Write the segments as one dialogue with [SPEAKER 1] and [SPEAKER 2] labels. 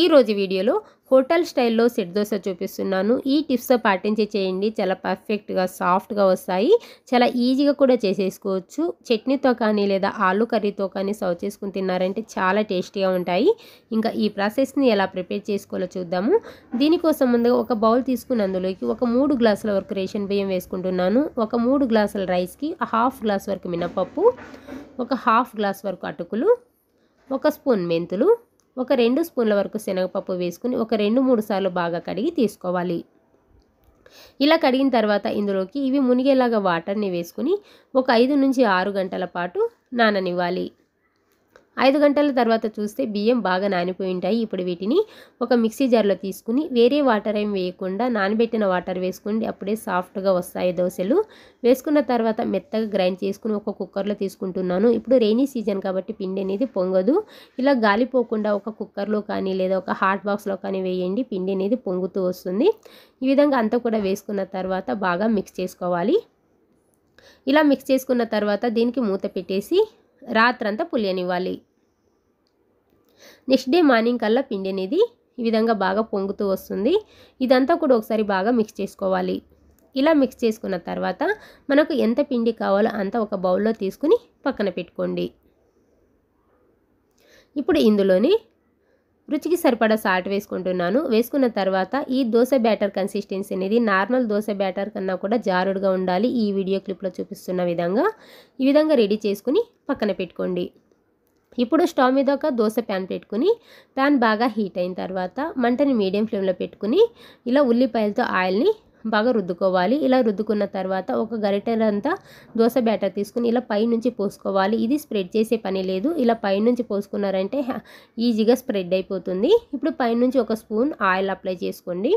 [SPEAKER 1] ఈరోజు వీడియోలో హోటల్ స్టైల్లో సెట్ దోశ చూపిస్తున్నాను ఈ టిప్స్ పాటించి చేయండి చాలా పర్ఫెక్ట్గా సాఫ్ట్గా వస్తాయి చాలా ఈజీగా కూడా చేసేసుకోవచ్చు చట్నీతో కానీ లేదా ఆలు కర్రీతో కానీ సర్వ్ చేసుకుని తిన్నారంటే చాలా టేస్టీగా ఉంటాయి ఇంకా ఈ ప్రాసెస్ని ఎలా ప్రిపేర్ చేసుకోవాలో చూద్దాము దీనికోసం ముందుగా ఒక బౌల్ తీసుకుని అందులోకి ఒక మూడు గ్లాసుల వరకు రేషన్ బియ్యం వేసుకుంటున్నాను ఒక మూడు గ్లాసుల రైస్కి హాఫ్ గ్లాస్ వరకు మినపప్పు ఒక హాఫ్ గ్లాస్ వరకు అటుకులు ఒక స్పూన్ మెంతులు ఒక రెండు స్పూన్ల వరకు శనగపప్పు వేసుకుని ఒక రెండు మూడు సార్లు బాగా కడిగి తీసుకోవాలి ఇలా కడిగిన తర్వాత ఇందులోకి ఇవి మునిగేలాగా వాటర్ని వేసుకుని ఒక ఐదు నుంచి ఆరు గంటల పాటు నాననివ్వాలి ఐదు గంటల తర్వాత చూస్తే బియ్యం బాగా నానిపోయి ఉంటాయి ఇప్పుడు వీటిని ఒక మిక్సీ జార్లో తీసుకుని వేరే వాటర్ ఏం వేయకుండా నానబెట్టిన వాటర్ వేసుకోండి అప్పుడే సాఫ్ట్గా వస్తాయి దోశలు వేసుకున్న తర్వాత మెత్తగా గ్రైండ్ చేసుకుని ఒక కుక్కర్లో తీసుకుంటున్నాను ఇప్పుడు రెయినీ సీజన్ కాబట్టి పిండి అనేది పొంగదు ఇలా గాలిపోకుండా ఒక కుక్కర్లో కానీ లేదా ఒక హాట్ బాక్స్లో కానీ వేయండి పిండి అనేది పొంగుతూ వస్తుంది ఈ విధంగా అంతా కూడా వేసుకున్న తర్వాత బాగా మిక్స్ చేసుకోవాలి ఇలా మిక్స్ చేసుకున్న తర్వాత దీనికి మూత పెట్టేసి రాత్రంతా పులియనివ్వాలి నెక్స్ట్ డే మార్నింగ్ కల్లా పిండి అనేది ఈ విధంగా బాగా పొంగుతూ వస్తుంది ఇదంతా కూడా ఒకసారి బాగా మిక్స్ చేసుకోవాలి ఇలా మిక్స్ చేసుకున్న తర్వాత మనకు ఎంత పిండి కావాలో అంత ఒక బౌల్లో తీసుకుని పక్కన పెట్టుకోండి ఇప్పుడు ఇందులోనే రుచికి సరిపడా సాల్ట్ వేసుకుంటున్నాను వేసుకున్న తర్వాత ఈ దోశ బ్యాటర్ కన్సిస్టెన్సీ అనేది నార్మల్ దోశ బ్యాటర్ కన్నా కూడా జారుడుగా ఉండాలి ఈ వీడియో క్లిప్లో చూపిస్తున్న విధంగా ఈ విధంగా రెడీ చేసుకుని పక్కన పెట్టుకోండి ఇప్పుడు స్టవ్ మీద ఒక దోశ ప్యాన్ పెట్టుకుని ప్యాన్ బాగా హీట్ అయిన తర్వాత మంటని మీడియం ఫ్లేమ్లో పెట్టుకుని ఇలా ఉల్లిపాయలతో ఆయిల్ని బాగా రుద్దుకోవాలి ఇలా రుద్దుకున్న తర్వాత ఒక గరిటెలంతా దోశ బ్యాటర్ తీసుకుని ఇలా పైనుంచి పోసుకోవాలి ఇది స్ప్రెడ్ చేసే పని లేదు ఇలా పైనుంచి పోసుకున్నారంటే ఈజీగా స్ప్రెడ్ అయిపోతుంది ఇప్పుడు పైనుంచి ఒక స్పూన్ ఆయిల్ అప్లై చేసుకోండి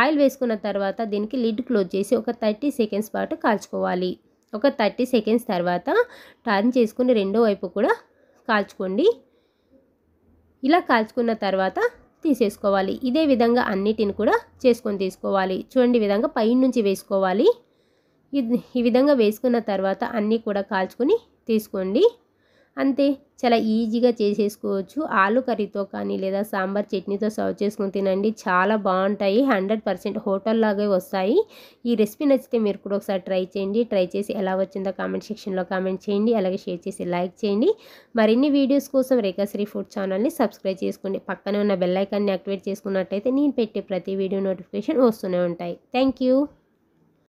[SPEAKER 1] ఆయిల్ వేసుకున్న తర్వాత దీనికి లిడ్ క్లోజ్ చేసి ఒక థర్టీ సెకండ్స్ పాటు కాల్చుకోవాలి ఒక థర్టీ సెకండ్స్ తర్వాత టర్న్ చేసుకుని రెండో వైపు కూడా కాల్చుకోండి ఇలా కాల్చుకున్న తర్వాత తీసేసుకోవాలి ఇదే విధంగా అన్నిటిని కూడా చేసుకొని తీసుకోవాలి చూడండి విధంగా పైనుంచి నుంచి వేసుకోవాలి ఈ విధంగా వేసుకున్న తర్వాత అన్నీ కూడా కాల్చుకొని తీసుకోండి అంతే చాలా ఈజీగా చేసేసుకోవచ్చు ఆలు కర్రీతో కానీ లేదా సాంబార్ చట్నీతో సర్వ్ చేసుకుని తినండి చాలా బాగుంటాయి హండ్రెడ్ పర్సెంట్ హోటల్లాగే వస్తాయి ఈ రెసిపీ నచ్చితే మీరు కూడా ఒకసారి ట్రై చేయండి ట్రై చేసి ఎలా వచ్చిందో కామెంట్ సెక్షన్లో కామెంట్ చేయండి అలాగే షేర్ చేసి లైక్ చేయండి మరిన్ని వీడియోస్ కోసం రేఖాశ్రీ ఫుడ్ ఛానల్ని సబ్స్క్రైబ్ చేసుకోండి పక్కనే ఉన్న బెల్లైకాన్ని యాక్టివేట్ చేసుకున్నట్టయితే నేను పెట్టే ప్రతి వీడియో నోటిఫికేషన్ వస్తూనే ఉంటాయి థ్యాంక్